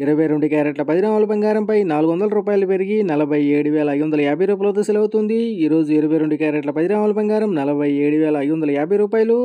ఇరవై రెండు క్యారెట్ల పది గ్రాముల బంగారంపై నాలుగు వందల రూపాయలు పెరిగి నలభై ఏడు వేల ఐదు వందల యాభై రూపాయలతో సెలవుతుంది ఈరోజు ఇరవై రెండు క్యారెట్ల పది గ్రాముల బంగారం నలభై ఏడు వేల ఐదు వందల యాభై రూపాయలు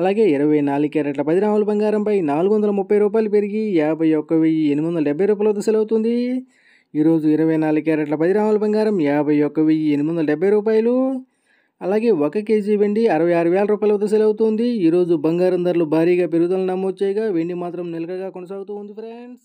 అలాగే ఇరవై నాలుగు క్యారెట్ల పది గ్రాముల బంగారంపై నాలుగు వందల ముప్పై రూపాయలు పెరిగి యాభై ఒక్క వెయ్యి ఎనిమిది వందల డెబ్బై రూపాయలతో సెలవుతుంది ఈరోజు ఇరవై నాలుగు క్యారెట్ల పది గ్రాముల బంగారం యాభై ఒక్క వెయ్యి ఎనిమిది వందల డెబ్బై రూపాయలు అలాగే ఒక కేజీ వెండి అరవై ఆరు వేల రూపాయల వద్ద అవుతుంది ఈరోజు బంగారం ధరలు భారీగా పెరుగుదల నమోదు చేయగా వెండి మాత్రం నిలకడగా కొనసాగుతూ ఉంది ఫ్రెండ్స్